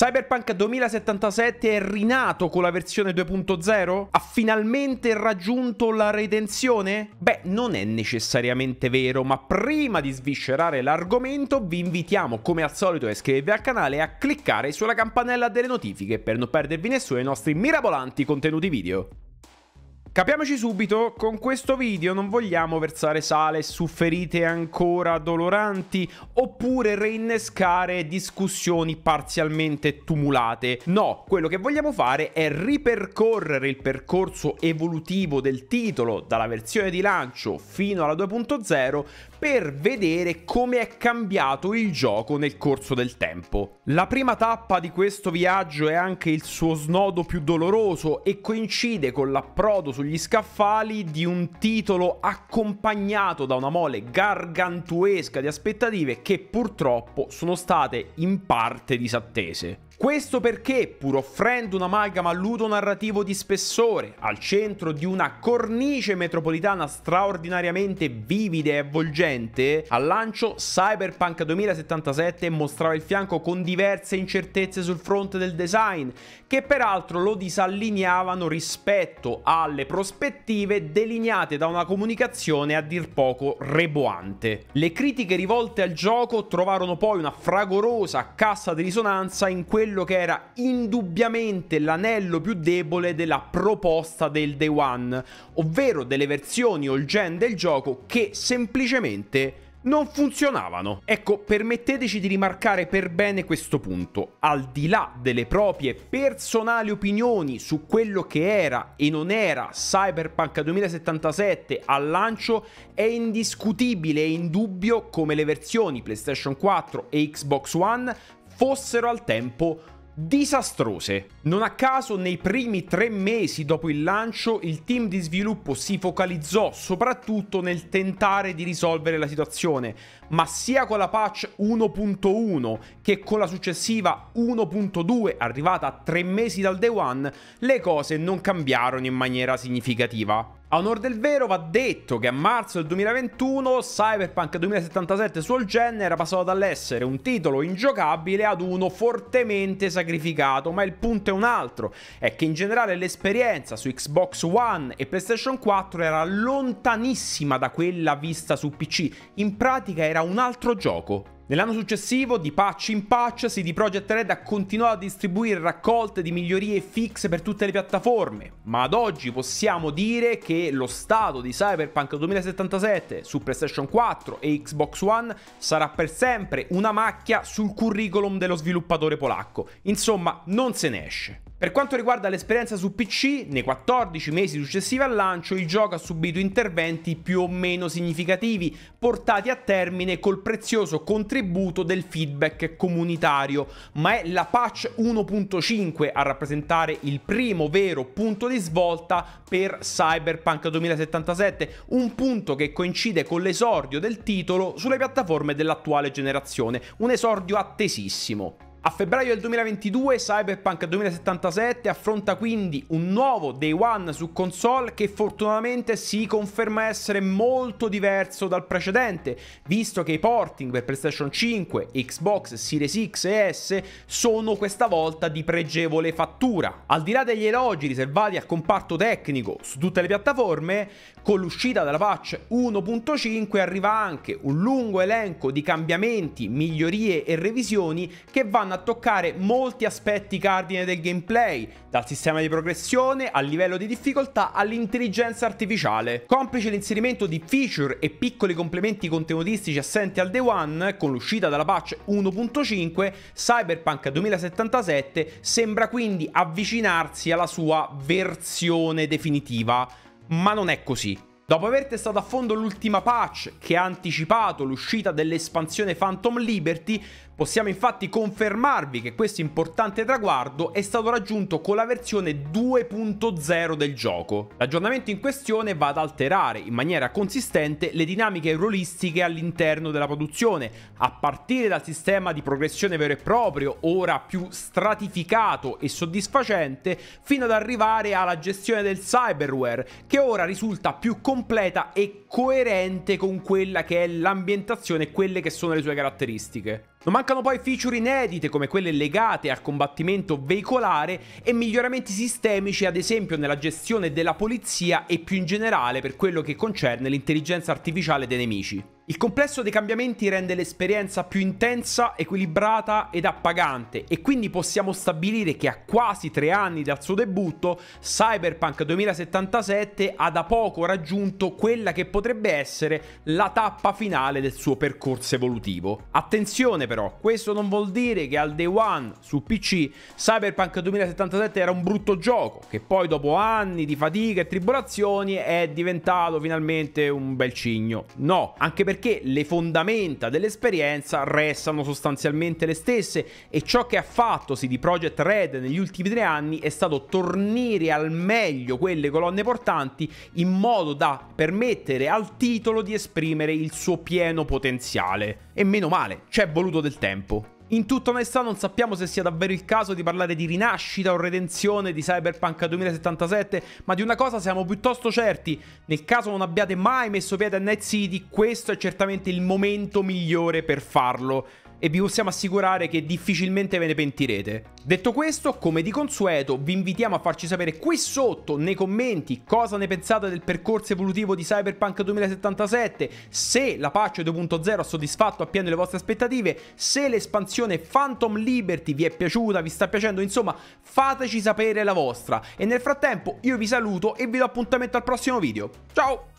Cyberpunk 2077 è rinato con la versione 2.0? Ha finalmente raggiunto la redenzione? Beh, non è necessariamente vero, ma prima di sviscerare l'argomento vi invitiamo come al solito a iscrivervi al canale e a cliccare sulla campanella delle notifiche per non perdervi nessuno dei nostri mirabolanti contenuti video. Capiamoci subito, con questo video non vogliamo versare sale su ferite ancora doloranti oppure reinnescare discussioni parzialmente tumulate. No, quello che vogliamo fare è ripercorrere il percorso evolutivo del titolo dalla versione di lancio fino alla 2.0 per vedere come è cambiato il gioco nel corso del tempo. La prima tappa di questo viaggio è anche il suo snodo più doloroso e coincide con l'approdo sugli gli scaffali di un titolo accompagnato da una mole gargantuesca di aspettative che purtroppo sono state in parte disattese. Questo perché, pur offrendo un'amalgama ludonarrativo di spessore, al centro di una cornice metropolitana straordinariamente vivida e avvolgente, al lancio Cyberpunk 2077 mostrava il fianco con diverse incertezze sul fronte del design, che peraltro lo disallineavano rispetto alle prospettive delineate da una comunicazione a dir poco reboante. Le critiche rivolte al gioco trovarono poi una fragorosa cassa di risonanza in quel quello che era indubbiamente l'anello più debole della proposta del Day One, ovvero delle versioni all gen del gioco che semplicemente non funzionavano. Ecco, permetteteci di rimarcare per bene questo punto. Al di là delle proprie personali opinioni su quello che era e non era Cyberpunk 2077 al lancio, è indiscutibile e indubbio come le versioni PlayStation 4 e Xbox One fossero al tempo disastrose. Non a caso nei primi tre mesi dopo il lancio il team di sviluppo si focalizzò soprattutto nel tentare di risolvere la situazione, ma sia con la patch 1.1 che con la successiva 1.2 arrivata a tre mesi dal day one, le cose non cambiarono in maniera significativa. A onore del vero va detto che a marzo del 2021 Cyberpunk 2077 sul genere era passato dall'essere un titolo ingiocabile ad uno fortemente sacrificato, ma il punto è un altro, è che in generale l'esperienza su Xbox One e PlayStation 4 era lontanissima da quella vista su PC, in pratica era un altro gioco, Nell'anno successivo, di patch in patch, CD Projekt Red ha continuato a distribuire raccolte di migliorie fix per tutte le piattaforme, ma ad oggi possiamo dire che lo stato di Cyberpunk 2077 su PlayStation 4 e Xbox One sarà per sempre una macchia sul curriculum dello sviluppatore polacco. Insomma, non se ne esce. Per quanto riguarda l'esperienza su PC, nei 14 mesi successivi al lancio il gioco ha subito interventi più o meno significativi, portati a termine col prezioso contributo del feedback comunitario, ma è la patch 1.5 a rappresentare il primo vero punto di svolta per Cyberpunk 2077, un punto che coincide con l'esordio del titolo sulle piattaforme dell'attuale generazione, un esordio attesissimo. A febbraio del 2022 Cyberpunk 2077 affronta quindi un nuovo Day One su console che fortunatamente si conferma essere molto diverso dal precedente, visto che i porting per PlayStation 5, Xbox Series X e S sono questa volta di pregevole fattura. Al di là degli elogi riservati al comparto tecnico su tutte le piattaforme, con l'uscita della patch 1.5 arriva anche un lungo elenco di cambiamenti, migliorie e revisioni che vanno a toccare molti aspetti cardine del gameplay, dal sistema di progressione al livello di difficoltà all'intelligenza artificiale. Complice l'inserimento di feature e piccoli complementi contenutistici assenti al Day One, con l'uscita dalla patch 1.5, Cyberpunk 2077 sembra quindi avvicinarsi alla sua versione definitiva ma non è così. Dopo aver testato a fondo l'ultima patch che ha anticipato l'uscita dell'espansione Phantom Liberty, possiamo infatti confermarvi che questo importante traguardo è stato raggiunto con la versione 2.0 del gioco. L'aggiornamento in questione va ad alterare in maniera consistente le dinamiche ruolistiche all'interno della produzione, a partire dal sistema di progressione vero e proprio, ora più stratificato e soddisfacente, fino ad arrivare alla gestione del cyberware, che ora risulta più complesso completa e coerente con quella che è l'ambientazione e quelle che sono le sue caratteristiche. Non mancano poi feature inedite come quelle legate al combattimento veicolare e miglioramenti sistemici ad esempio nella gestione della polizia e più in generale per quello che concerne l'intelligenza artificiale dei nemici. Il complesso dei cambiamenti rende l'esperienza più intensa, equilibrata ed appagante e quindi possiamo stabilire che a quasi tre anni dal suo debutto Cyberpunk 2077 ha da poco raggiunto quella che potrebbe essere la tappa finale del suo percorso evolutivo. Attenzione però, questo non vuol dire che al day one su PC Cyberpunk 2077 era un brutto gioco, che poi dopo anni di fatica e tribolazioni è diventato finalmente un bel cigno. No, anche perché perché le fondamenta dell'esperienza restano sostanzialmente le stesse e ciò che ha fatto CD Projekt Red negli ultimi tre anni è stato tornire al meglio quelle colonne portanti in modo da permettere al titolo di esprimere il suo pieno potenziale. E meno male, ci è voluto del tempo. In tutta onestà non sappiamo se sia davvero il caso di parlare di rinascita o redenzione di Cyberpunk 2077, ma di una cosa siamo piuttosto certi, nel caso non abbiate mai messo piede a Night City, questo è certamente il momento migliore per farlo e vi possiamo assicurare che difficilmente ve ne pentirete. Detto questo, come di consueto, vi invitiamo a farci sapere qui sotto nei commenti cosa ne pensate del percorso evolutivo di Cyberpunk 2077, se la patch 2.0 ha soddisfatto appieno le vostre aspettative, se l'espansione Phantom Liberty vi è piaciuta, vi sta piacendo, insomma, fateci sapere la vostra. E nel frattempo io vi saluto e vi do appuntamento al prossimo video. Ciao!